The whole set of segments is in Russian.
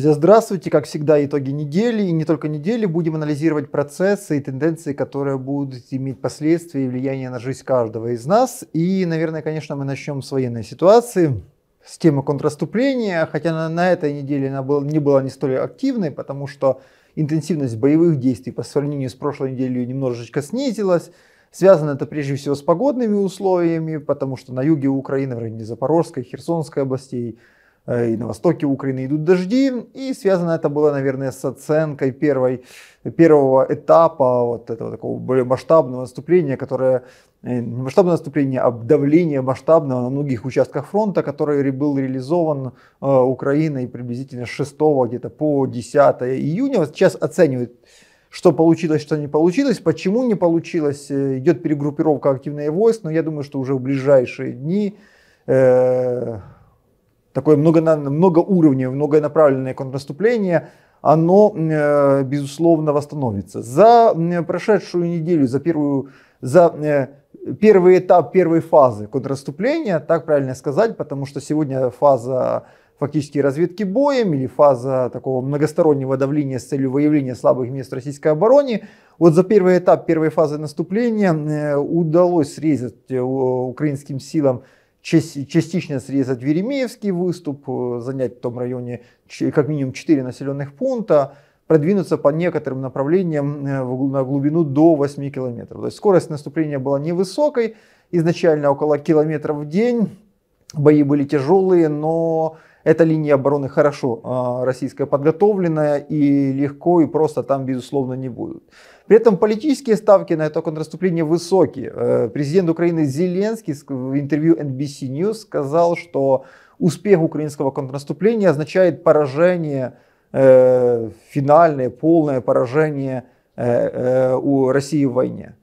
друзья, здравствуйте. Как всегда, итоги недели, и не только недели, будем анализировать процессы и тенденции, которые будут иметь последствия и влияние на жизнь каждого из нас. И, наверное, конечно, мы начнем с военной ситуации с темы контраступления, хотя на, на этой неделе она был, не была не столь активной, потому что интенсивность боевых действий по сравнению с прошлой неделей немножечко снизилась. Связано это прежде всего с погодными условиями, потому что на юге Украины, в районе Запорожской, Херсонской областей, Э, и на востоке Украины идут дожди. И связано это было, наверное, с оценкой первой, первого этапа вот этого такого более масштабного наступления, которое э, не масштабное наступление, а давление масштабного на многих участках фронта, который был реализован э, Украиной приблизительно с 6 где-то по 10 июня. Вот сейчас оценивают что получилось, что не получилось, почему не получилось. Идет перегруппировка активных войск, но я думаю, что уже в ближайшие дни э, такое много, многоуровневое, многонаправленное контрнаступление, оно, э, безусловно, восстановится. За прошедшую неделю, за, первую, за э, первый этап первой фазы контрнаступления, так правильно сказать, потому что сегодня фаза фактически разведки боем или фаза такого многостороннего давления с целью выявления слабых мест российской обороны. Вот за первый этап первой фазы наступления э, удалось срезать украинским силам частично срезать Веремеевский выступ, э, занять в том районе как минимум 4 населенных пункта, продвинуться по некоторым направлениям э, на глубину до 8 километров. То есть скорость наступления была невысокой, изначально около километров в день, бои были тяжелые, но эта линия обороны хорошо а, российская подготовленная и легко и просто там, безусловно, не будут. При этом политические ставки на это контрнаступление высокие. Э, президент Украины Зеленский в интервью NBC News сказал, что успех украинского контрнаступления означает поражение, э, финальное, полное поражение э, у России в войне.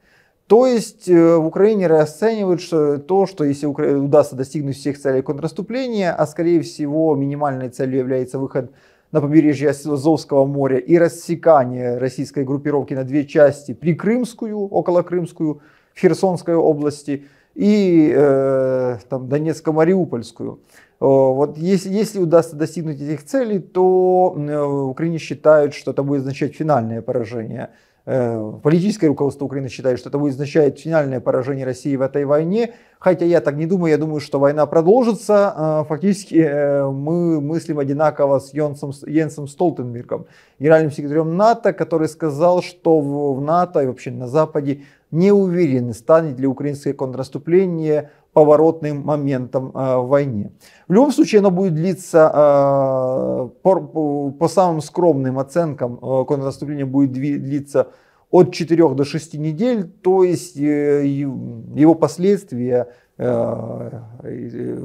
То есть э, в Украине расценивают что, то, что если Укра... удастся достигнуть всех целей контрнаступления, а скорее всего минимальной целью является выход на побережье Азовского моря и рассекание российской группировки на две части, прикрымскую, около Крымскую, в Херсонской области и э, там, Донецко-Мариупольскую. Вот если, если удастся достигнуть этих целей, то э, в Украине считают, что это будет означать финальное поражение – Э, политическое руководство Украины считает, что это означает финальное поражение России в этой войне. Хотя я так не думаю, я думаю, что война продолжится. Э, фактически э, мы мыслим одинаково с Йонсом, Йенсом Столтенбергом, генеральным секретарем НАТО, который сказал, что в НАТО и вообще на Западе не уверены, станет ли украинское контрнаступление поворотным моментом э, в войне. В любом случае, оно будет длиться, э, по, самым скромным оценкам, э, контрнаступление будет длиться от 4 до 6 недель, то есть его последствия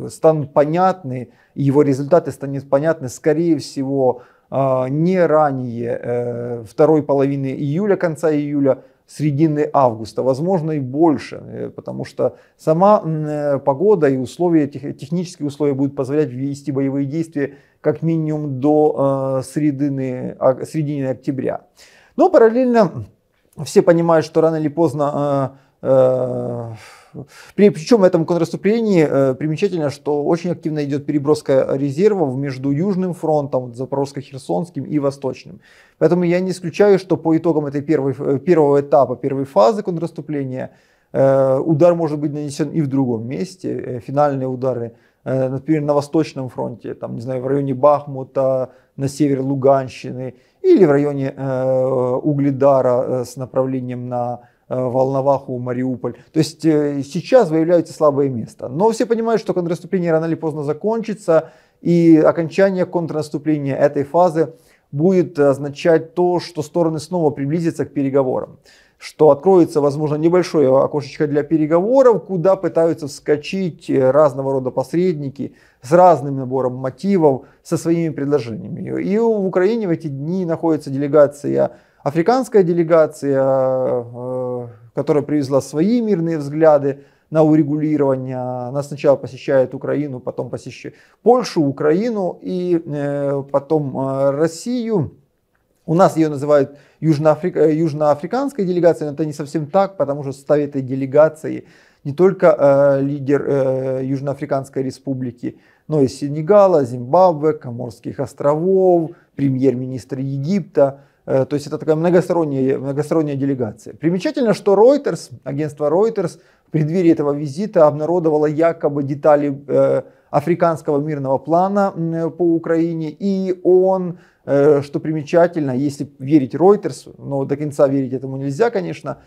станут понятны, его результаты станут понятны, скорее всего, не ранее второй половины июля, конца июля, середины августа, возможно и больше, э, потому что сама э, погода и условия, технические условия будут позволять вести боевые действия как минимум до э, середины, а, середины октября. Но параллельно все понимают, что рано или поздно при Причем в этом контраступлении э, примечательно, что очень активно идет переброска резервов между Южным фронтом, Запорожско-Херсонским и Восточным. Поэтому я не исключаю, что по итогам этой первой, э, первого этапа, первой фазы контраступления э, удар может быть нанесен и в другом месте. Финальные удары, например, на Восточном фронте, там, не знаю, в районе Бахмута, на север Луганщины или в районе Угледара с направлением на Э, Волноваху, Мариуполь. То есть э, сейчас выявляются слабое место. Но все понимают, что контрнаступление рано или поздно закончится, и окончание контрнаступления этой фазы будет означать то, что стороны снова приблизятся к переговорам что откроется, возможно, небольшое окошечко для переговоров, куда пытаются вскочить э, разного рода посредники с разным набором мотивов, со своими предложениями. И в Украине в эти дни находится делегация Африканская делегация, э, э, которая привезла свои мирные взгляды на урегулирование, она сначала посещает Украину, потом посещает Польшу, Украину и э, потом Россию. У нас ее называют южноафрика, южноафриканской делегацией, но это не совсем так, потому что в этой делегации не только э, лидер э, Южноафриканской республики, но и Сенегала, Зимбабве, Коморских островов, премьер-министр Египта – Э, то есть это такая многосторонняя, многосторонняя делегация. Примечательно, что Reuters, агентство Reuters в преддверии этого визита обнародовало якобы детали э, африканского мирного плана по Украине, и он, э, что примечательно, если верить Reuters, но до конца верить этому нельзя, конечно,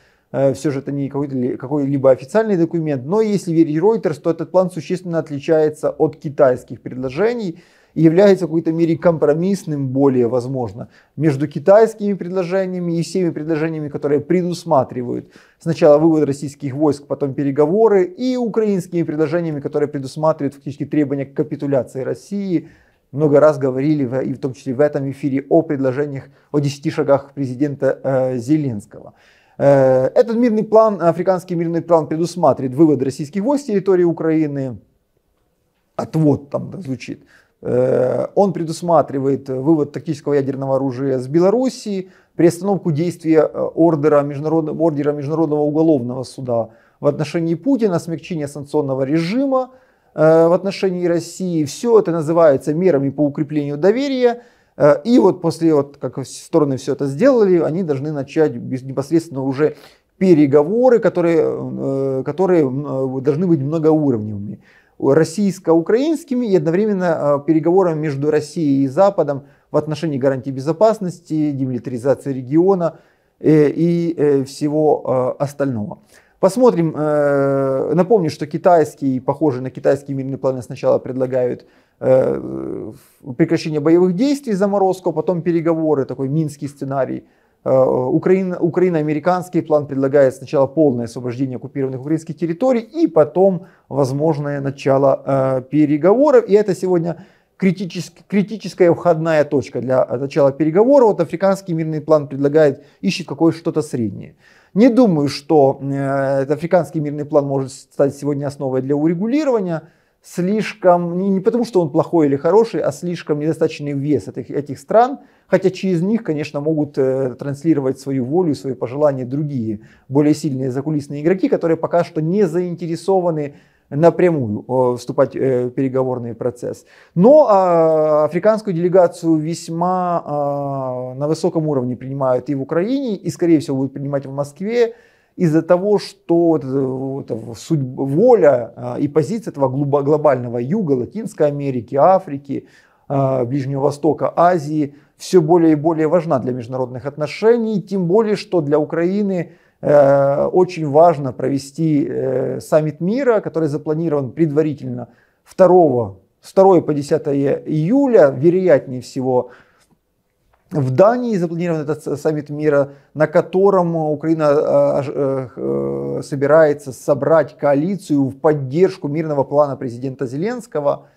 все же это не какой-либо официальный документ, но если верить Reuters, то этот план существенно отличается от китайских предложений, и является в какой-то мере компромиссным более возможно между китайскими предложениями и всеми предложениями, которые предусматривают сначала вывод российских войск, потом переговоры, и украинскими предложениями, которые предусматривают фактически требования к капитуляции России. Много раз говорили, и в том числе в этом эфире, о предложениях, о 10 шагах президента э, Зеленского. Э, этот мирный план, африканский мирный план предусматривает вывод российских войск с территории Украины, отвод там звучит, Э, он предусматривает вывод тактического ядерного оружия с Белоруссии, приостановку действия э, ордера международного, ордера международного уголовного суда в отношении Путина, смягчение санкционного режима э, в отношении России. Все это называется мерами по укреплению доверия. И вот после, вот, как стороны все это сделали, они должны начать непосредственно уже переговоры, которые, которые должны быть многоуровневыми российско-украинскими и одновременно э, переговорами между Россией и Западом в отношении гарантии безопасности, демилитаризации региона э, и э, всего остального. Посмотрим. Напомню, что китайские, похожий на китайские мирные планы сначала предлагают прекращение боевых действий, заморозку, потом переговоры, такой минский сценарий – Э, Украин, украино-американский план предлагает сначала полное освобождение оккупированных украинских территорий и потом возможное начало э, переговоров. И это сегодня критическая входная точка для э, начала переговоров. Вот африканский мирный план предлагает, ищет какое-то что-то среднее. Не думаю, что э, африканский мирный план может стать сегодня основой для урегулирования слишком, не, не потому что он плохой или хороший, а слишком недостаточный вес этих, этих стран – хотя через них, конечно, могут э, транслировать свою волю и свои пожелания другие, более сильные закулисные игроки, которые пока что не заинтересованы напрямую э, вступать э, в переговорный процесс. Но э, африканскую делегацию весьма а, на высоком уровне принимают и в Украине, и, скорее всего, будут принимать в Москве, из-за того, что вот, судьба, воля а, и позиция этого глобального юга, Латинской Америки, Африки, Ближнего Востока, Азии – все более и более важна для международных отношений, тем более, что для Украины э, очень важно провести э, саммит мира, который запланирован предварительно 2, 2 по 10 июля, вероятнее всего, в Дании запланирован этот саммит мира, на котором Украина э, собирается собрать коалицию в поддержку мирного плана президента Зеленского –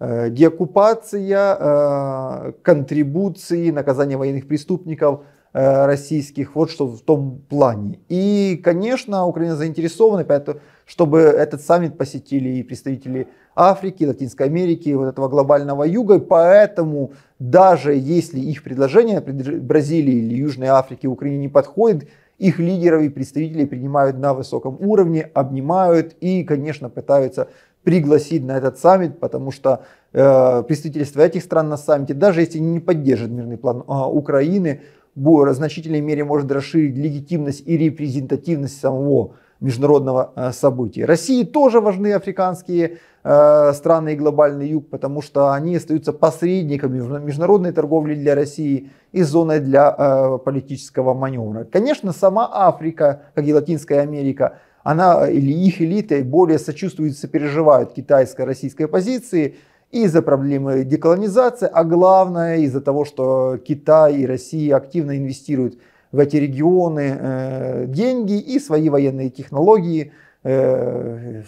Э, деоккупация, э, контрибуции, наказание военных преступников э, российских, вот что в том плане. И, конечно, Украина заинтересована, поэтому, чтобы этот саммит посетили и представители Африки, Латинской Америки, вот этого глобального юга, и поэтому даже если их предложение Бразилии или Южной Африке Украине не подходит, их лидеров и представителей принимают на высоком уровне, обнимают и, конечно, пытаются пригласить на этот саммит, потому что э, представительство этих стран на саммите, даже если не поддержит мирный план э, Украины, в значительной мере может расширить легитимность и репрезентативность самого международного э, события. России тоже важны африканские э, страны и глобальный юг, потому что они остаются посредниками международной торговли для России и зоной для э, политического маневра. Конечно, сама Африка, как и Латинская Америка, она или их элита более сочувствуют, сопереживают китайско-российской позиции из-за проблемы деколонизации, а главное из-за того, что Китай и Россия активно инвестируют в эти регионы э, деньги и свои военные технологии. Э,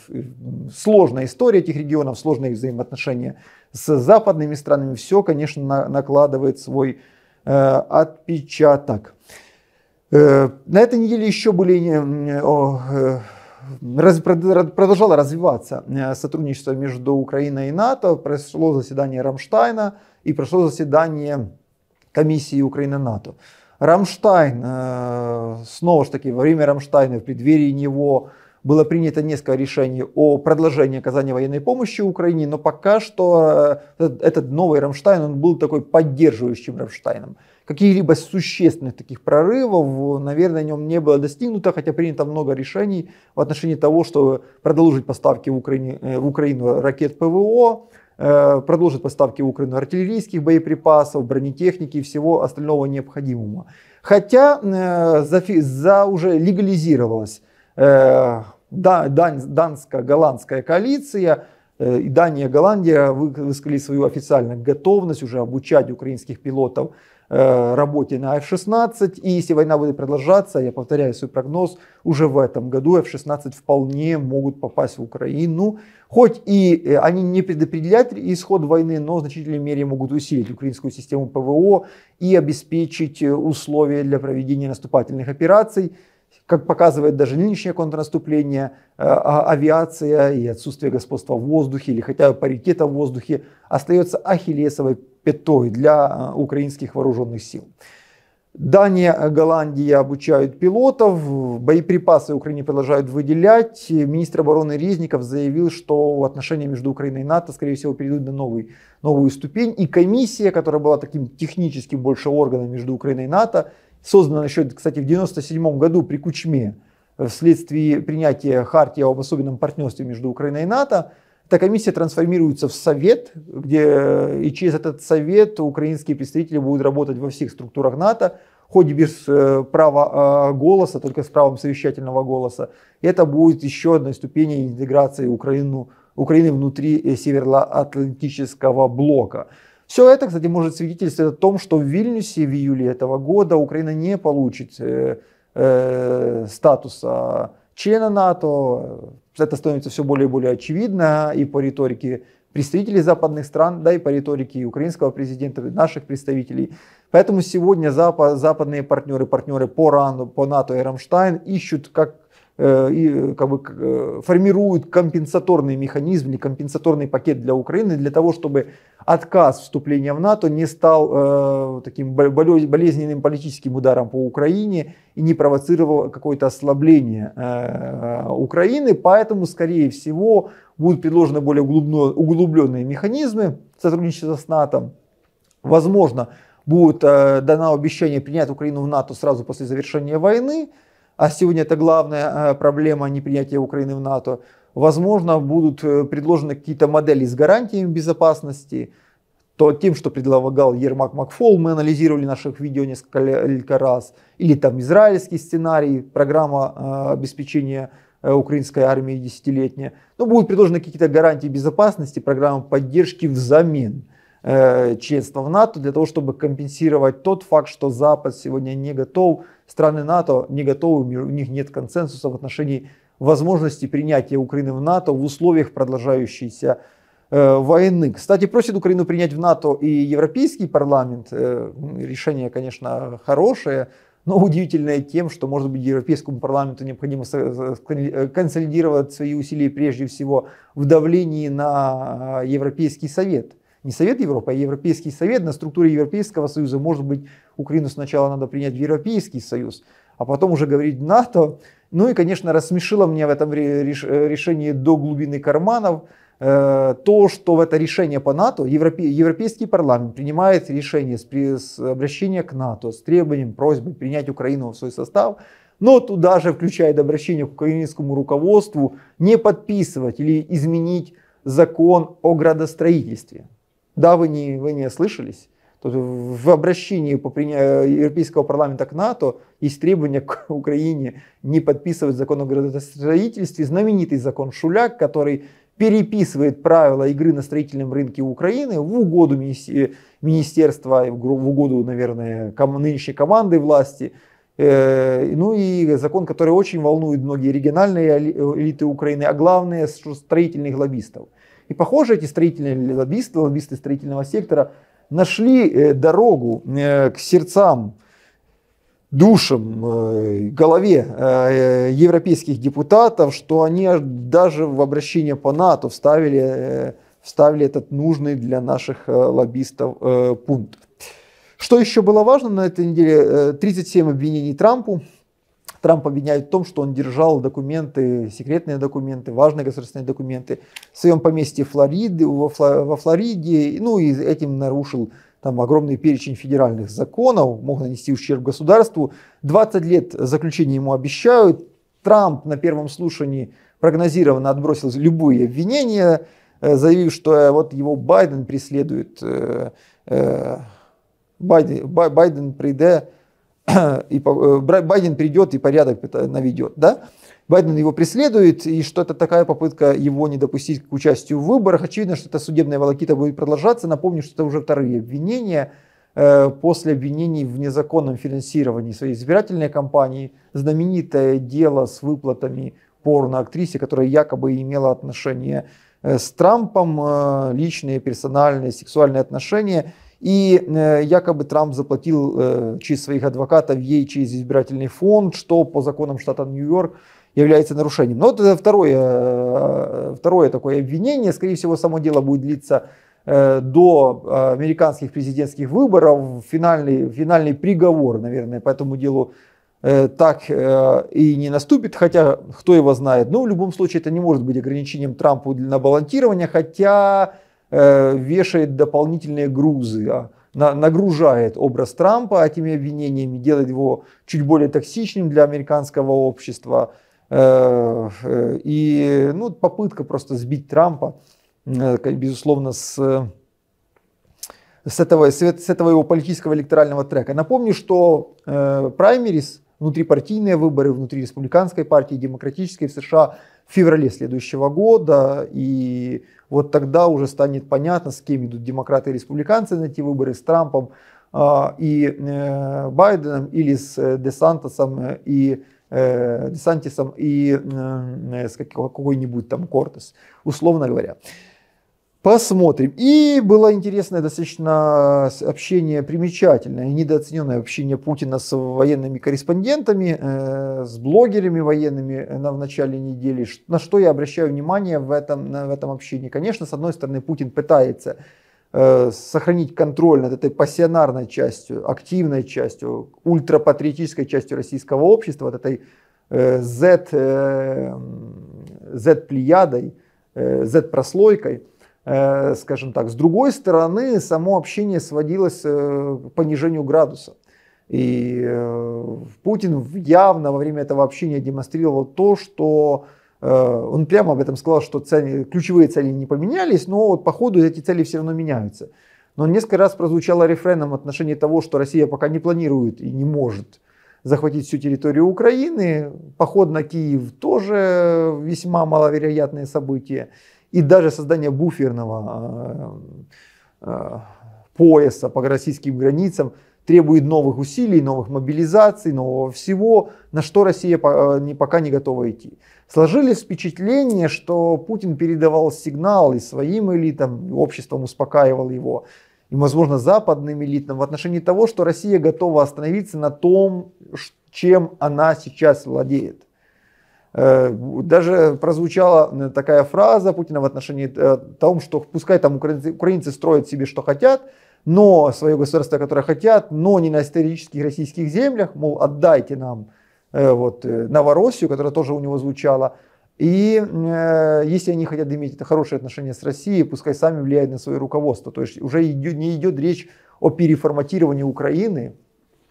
сложная история этих регионов, сложные взаимоотношения с западными странами. Все, конечно, на, накладывает свой э, отпечаток. Э, на этой неделе еще были э, э, продолжало развиваться сотрудничество между Украиной и НАТО. Прошло заседание Рамштайна и прошло заседание комиссии Украина-НАТО. Рамштайн, снова же таки, во время Рамштайна, в преддверии него было принято несколько решений о продолжении оказания военной помощи Украине, но пока что э, этот новый Рамштайн, он был такой поддерживающим Рамштайном. Каких-либо существенных таких прорывов, наверное, в нем не было достигнуто, хотя принято много решений в отношении того, что продолжить поставки в, Украине, э, в Украину ракет ПВО, э, продолжить поставки в Украину артиллерийских боеприпасов, бронетехники и всего остального необходимого. Хотя за, за уже легализировалось Э, данско-голландская коалиция, э, и Дания и Голландия высказали свою официальную готовность уже обучать украинских пилотов э, работе на F-16. И если война будет продолжаться, я повторяю свой прогноз, уже в этом году F-16 вполне могут попасть в Украину. Хоть и они не предопределяют исход войны, но в значительной мере могут усилить украинскую систему ПВО и обеспечить условия для проведения наступательных операций как показывает даже нынешнее контрнаступление, э, а, авиация и отсутствие господства в воздухе или хотя бы паритета в воздухе остается ахиллесовой пятой для э, украинских вооруженных сил. Дания, э, Голландия обучают пилотов, боеприпасы Украине продолжают выделять. Министр обороны Резников заявил, что отношения между Украиной и НАТО, скорее всего, перейдут на новый, новую ступень. И комиссия, которая была таким техническим больше органом между Украиной и НАТО, создана еще, кстати, в 1997 году при Кучме э, вследствие принятия хартии об особенном партнерстве между Украиной и НАТО, эта комиссия трансформируется в совет, где э, и через этот совет украинские представители будут работать во всех структурах НАТО, хоть без э, права голоса, только с правом совещательного голоса. это будет еще одной ступенью интеграции Украину, Украины внутри Североатлантического блока. Все это, кстати, может свидетельствовать о том, что в Вильнюсе в июле этого года Украина не получит э, э, статуса члена НАТО. Это становится все более и более очевидно и по риторике представителей западных стран, да и по риторике украинского президента, наших представителей. Поэтому сегодня западные партнеры, партнеры по, РАНу, по НАТО и Рамштайн ищут как Э, и э, как бы э, формируют компенсаторный механизм или компенсаторный пакет для Украины для того, чтобы отказ вступления в НАТО не стал э, таким болезненным политическим ударом по Украине и не провоцировал какое-то ослабление э, Украины. Поэтому, скорее всего, будут предложены более углубленно, углубленные механизмы сотрудничества с НАТО. Возможно, будет э, дано обещание принять Украину в НАТО сразу после завершения войны а сегодня это главная э, проблема непринятия Украины в НАТО, возможно, будут э, предложены какие-то модели с гарантиями безопасности, то тем, что предлагал Ермак Макфол, мы анализировали наших видео несколько раз, или там израильский сценарий, программа э, обеспечения украинской армии десятилетняя. Но будут предложены какие-то гарантии безопасности, программы поддержки взамен членства в НАТО для того, чтобы компенсировать тот факт, что Запад сегодня не готов страны НАТО не готовы, у них нет консенсуса в отношении возможности принятия Украины в НАТО в условиях продолжающейся э, войны. Кстати, просит Украину принять в НАТО и Европейский парламент. Э, решение, конечно, хорошее, но удивительное тем, что, может быть, Европейскому парламенту необходимо э, консолидировать свои усилия прежде всего в давлении на Европейский совет – не Совет Европы, а Европейский Совет на структуре Европейского Союза. Может быть, Украину сначала надо принять в Европейский Союз, а потом уже говорить НАТО. Ну и, конечно, рассмешило меня в этом э, решении до глубины карманов э, то, что в это решение по НАТО Европейский парламент принимает решение с, обращением к НАТО с требованием, просьбой принять Украину в свой состав, но туда же включает обращение к украинскому руководству не подписывать или изменить закон о градостроительстве. Да, вы не, вы не ослышались. Тут в обращении по Европейского парламента к НАТО есть требование к Украине не подписывать закон о градостроительстве, знаменитый закон Шуляк, который переписывает правила игры на строительном рынке Украины в угоду министерства, в угоду, наверное, нынешней команды власти. Э, ну и закон, который очень волнует многие региональные элиты Украины, а главное строительных лоббистов – и похоже, эти строительные лоббисты, лоббисты строительного сектора нашли э, дорогу э, к сердцам, душам, э, голове европейских депутатов, что они даже в обращение по НАТО вставили, вставили этот нужный для наших лоббистов пункт. Что еще было важно на этой неделе? 37 обвинений Трампу Трамп обвиняют в том, что он держал документы, секретные документы, важные государственные документы в своем поместье Флориды, во, Флориде, ну и этим нарушил там огромный перечень федеральных законов, мог нанести ущерб государству. 20 лет заключения ему обещают. Трамп на первом слушании прогнозированно отбросил любые обвинения, э, заявив, что э, вот его Байден преследует, э, Байден, Байден приде и э, Байден придет и порядок наведет, да? Байден его преследует, и что это такая попытка его не допустить к участию в выборах. Очевидно, что это судебная волокита будет продолжаться. Напомню, что это уже вторые обвинения э, после обвинений в незаконном финансировании своей избирательной кампании, знаменитое дело с выплатами порно-актрисе, которая якобы имела отношение э, с Трампом, личные, персональные, сексуальные отношения – и э, якобы Трамп заплатил э, через своих адвокатов ей через избирательный фонд, что по законам штата Нью-Йорк является нарушением. Но вот это второе, э, второе такое обвинение. Скорее всего, само дело будет длиться до американских президентских выборов. Финальный, финальный приговор, наверное, по этому делу так и не наступит, хотя кто его знает. Но ну, в любом случае это не может быть ограничением Трампу на балансирование, хотя Э, вешает дополнительные грузы, а, нагружает образ Трампа этими обвинениями, делает его чуть более токсичным для американского общества. Э, э, и ну, попытка просто сбить Трампа, безусловно, с, с, этого, с этого его политического электорального трека. Напомню, что праймерис – внутрипартийные выборы внутри республиканской партии, демократической в США в феврале следующего года. И вот тогда уже станет понятно, с кем идут демократы и республиканцы на эти выборы, с Трампом а, и э, Байденом или с э, Десантосом э, и Десантисом и с какой-нибудь там Кортес, условно говоря. Посмотрим. И было интересное достаточно э, общение, примечательное, недооцененное общение Путина с военными корреспондентами, э, с блогерами военными э, на, в начале недели. На что я обращаю внимание в этом, в этом общении? Конечно, с одной стороны, Путин пытается э, сохранить контроль над этой пассионарной частью, активной частью, ультрапатриотической частью российского общества, вот этой э, Z, Z-плеядой, э, Z-прослойкой – Э, скажем так. С другой стороны, само общение сводилось э, к понижению градуса. И э, Путин явно во время этого общения демонстрировал то, что он прямо об этом сказал, что цели, ключевые цели не поменялись, но вот по ходу эти цели все равно меняются. Но несколько раз прозвучало рефреном в отношении того, что Россия пока не планирует и не может захватить всю территорию Украины. Поход на Киев тоже весьма маловероятное событие. И даже создание буферного а, а, пояса по российским границам требует новых усилий, новых мобилизаций, нового всего, на что Россия а, пока не готова идти. Сложились впечатление, что Путин передавал сигнал и своим элитам, и обществом успокаивал его, и, возможно, западным элитам в отношении того, что Россия готова остановиться на том, чем она сейчас владеет. Э, даже прозвучала э, такая фраза Путина в отношении э, того, что пускай там украинцы, украинцы строят себе, что хотят, но свое государство, которое хотят, но не на исторических российских землях, мол, отдайте нам вот, Новороссию, которая тоже у него звучала. И э, если они хотят иметь это хорошие отношения с Россией, пускай сами влияют на свое руководство. То есть уже идет, не идет речь о переформатировании Украины,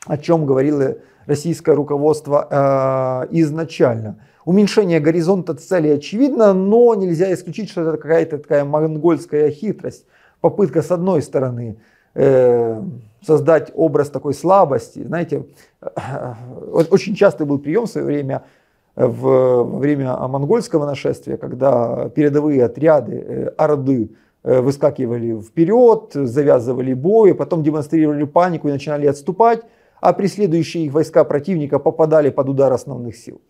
о чем говорило российское руководство э, изначально. Уменьшение горизонта цели очевидно, но нельзя исключить, что это какая-то такая монгольская хитрость. Попытка, с одной стороны, э, создать образ такой слабости. Знаете, э, очень частый был прием в свое время в, во время монгольского нашествия, когда передовые отряды э, Орды э, выскакивали вперед, завязывали бой, потом демонстрировали панику и начинали отступать, а преследующие их войска противника попадали под удар основных сил.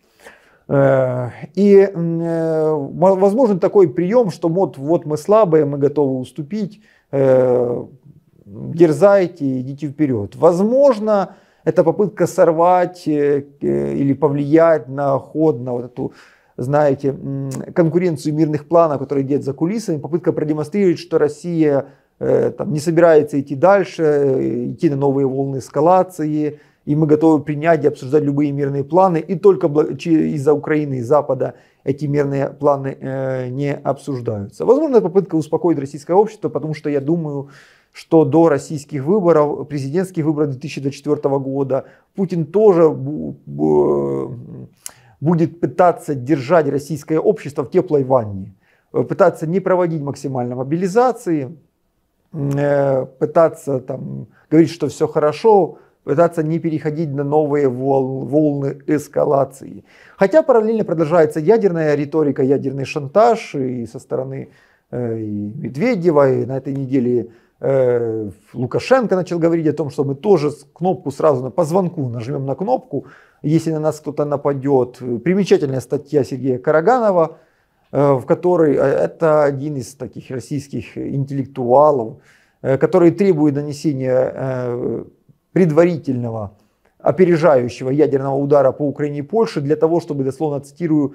Э, и э, возможен такой прием, что вот, вот мы слабые, мы готовы уступить, э, дерзайте, идите вперед. Возможно, это попытка сорвать или повлиять на ход, на вот эту, знаете, конкуренцию мирных планов, которые идет за кулисами, попытка продемонстрировать, что Россия там, не собирается идти дальше, идти на новые волны эскалации, и мы готовы принять и обсуждать любые мирные планы, и только из-за Украины и Запада эти мирные планы э, не обсуждаются. Возможно, попытка успокоить российское общество, потому что я думаю, что до российских выборов, президентских выборов 2024 года, Путин тоже э, будет пытаться держать российское общество в теплой ванне, э, пытаться не проводить максимально мобилизации, э, пытаться там, говорить, что все хорошо, пытаться не переходить на новые волны эскалации. Хотя параллельно продолжается ядерная риторика, ядерный шантаж и со стороны э, и Медведева, и на этой неделе э, Лукашенко начал говорить о том, что мы тоже кнопку сразу на, по звонку нажмем на кнопку, если на нас кто-то нападет. Примечательная статья Сергея Караганова, э, в которой это один из таких российских интеллектуалов, который требует нанесения предварительного опережающего ядерного удара по Украине и Польше для того, чтобы, дословно цитирую,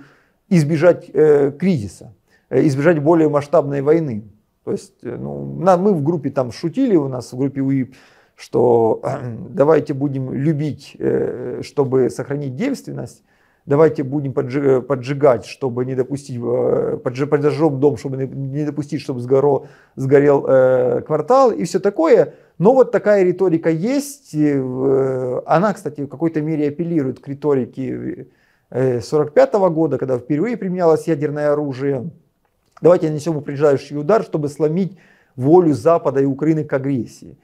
избежать э, кризиса, э, избежать более масштабной войны. То есть э, ну, на, мы в группе там шутили, у нас в группе УИП, что э, давайте будем любить, э, чтобы сохранить девственность, давайте будем поджи- э, поджигать, чтобы не допустить, э, поджи- подожжем дом, чтобы не допустить, чтобы сгоро, сгорел э, квартал и все такое – но вот такая риторика есть. Э, она, кстати, в какой-то мере апеллирует к риторике 1945 э, года, когда впервые применялось ядерное оружие. Давайте нанесем упреждающий удар, чтобы сломить волю Запада и Украины к агрессии.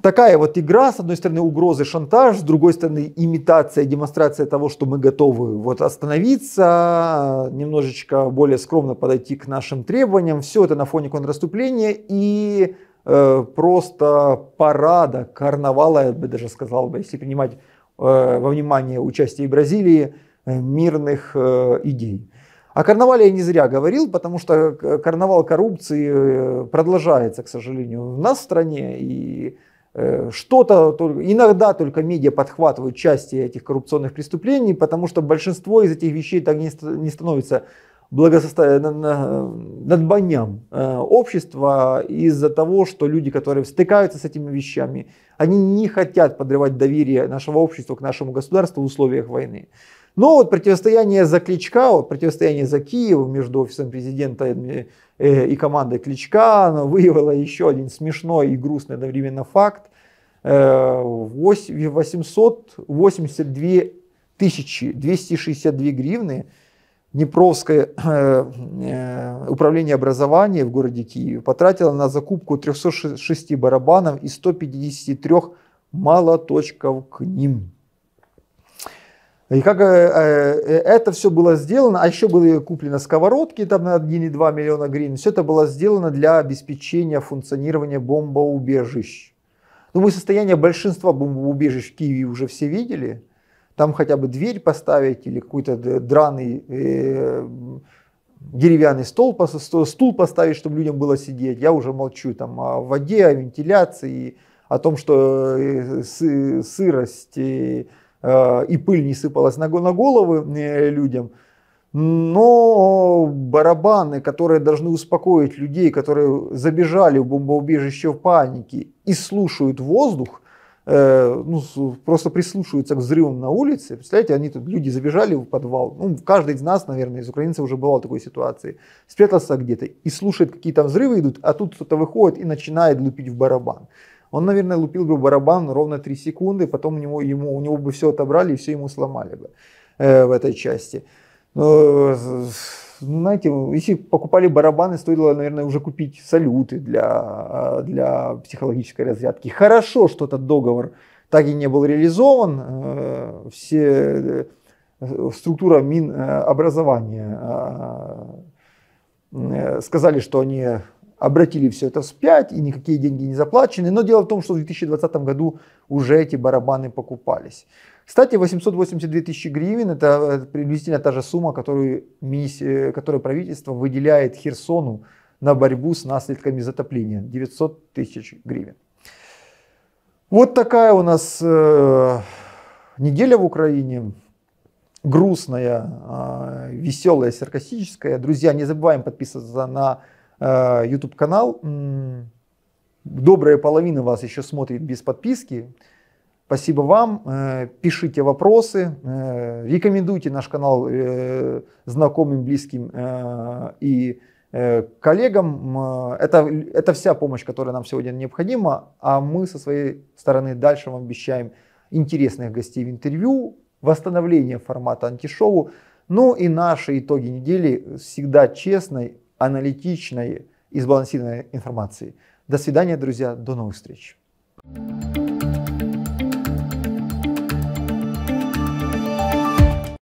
Такая вот игра, с одной стороны угрозы, шантаж, с другой стороны имитация, демонстрация того, что мы готовы вот остановиться, немножечко более скромно подойти к нашим требованиям. Все это на фоне контрнаступления и Э, просто парада, карнавала, я бы даже сказал если принимать э, во внимание участие Бразилии, э, мирных идей. О карнавале я не зря говорил, потому что карнавал коррупции продолжается, к сожалению, в нас в стране. И что-то, иногда только медиа подхватывают части этих коррупционных преступлений, потому что большинство из этих вещей так не становится благосостоянию, э, э, над баням э, общества из-за того, что люди, которые стыкаются с этими вещами, они не хотят подрывать доверие нашего общества к нашему государству в условиях войны. Но вот противостояние за Кличка, вот противостояние за Киев между офисом президента и командой Кличка выявило еще один смешной и грустный одновременно факт. 882 тысячи 262 гривны – Днепровское э, управление образования в городе Киеве потратило на закупку 306 барабанов и 153 молоточков к ним. И как э, э это все было сделано, а еще были куплены сковородки там на 1,2 миллиона гривен. Все это было сделано для обеспечения функционирования бомбоубежищ. Ну Думаю, состояние большинства бомбоубежищ в Киеве уже все видели – там хотя бы дверь поставить или какой-то драный э, деревянный стол, стул поставить, чтобы людям было сидеть. Я уже молчу там о воде, о вентиляции, о том, что э, сырость и, э, э, и пыль не сыпалась на головы людям. Но барабаны, которые должны успокоить людей, которые забежали в бомбоубежище в панике и слушают воздух, Э, ну, просто прислушиваются к взрывам на улице. Представляете, они тут, люди забежали в подвал. Ну, каждый из нас, наверное, из украинцев уже бывал в такой ситуации. Спрятался где-то и слушает, какие там взрывы идут, а тут кто-то выходит и начинает лупить в барабан. Он, наверное, лупил бы барабан ровно 3 секунды, потом у него, ему, у него бы все отобрали и все ему сломали бы э, в этой части. Ну, ну, знаете, если покупали барабаны, стоило, наверное, уже купить салюты для, а, для психологической разрядки. Хорошо, что этот договор так и не был реализован. Э, все э, структура Минобразования э, а, сказали, что они обратили все это вспять, и никакие деньги не заплачены. Но дело в том, что в 2020 году уже эти барабаны покупались. Кстати, 882 тысячи гривен – это э, приблизительно та же сумма, которую, миссия, э, которую правительство выделяет Херсону на борьбу с наследками затопления. 900 тысяч гривен. Вот такая у нас э, неделя в Украине. Грустная, э, веселая, саркастическая. Друзья, не забываем подписываться на э, YouTube канал. Добрая половина вас еще смотрит без подписки. Спасибо вам. Э, пишите вопросы, э, рекомендуйте наш канал э, знакомым, близким и коллегам. Это, это вся помощь, которая нам сегодня необходима, а мы со своей стороны дальше вам обещаем интересных гостей в интервью, восстановление формата антишоу, ну и наши итоги недели всегда честной, аналитичной и сбалансированной информации. До свидания, друзья, до новых встреч. thank you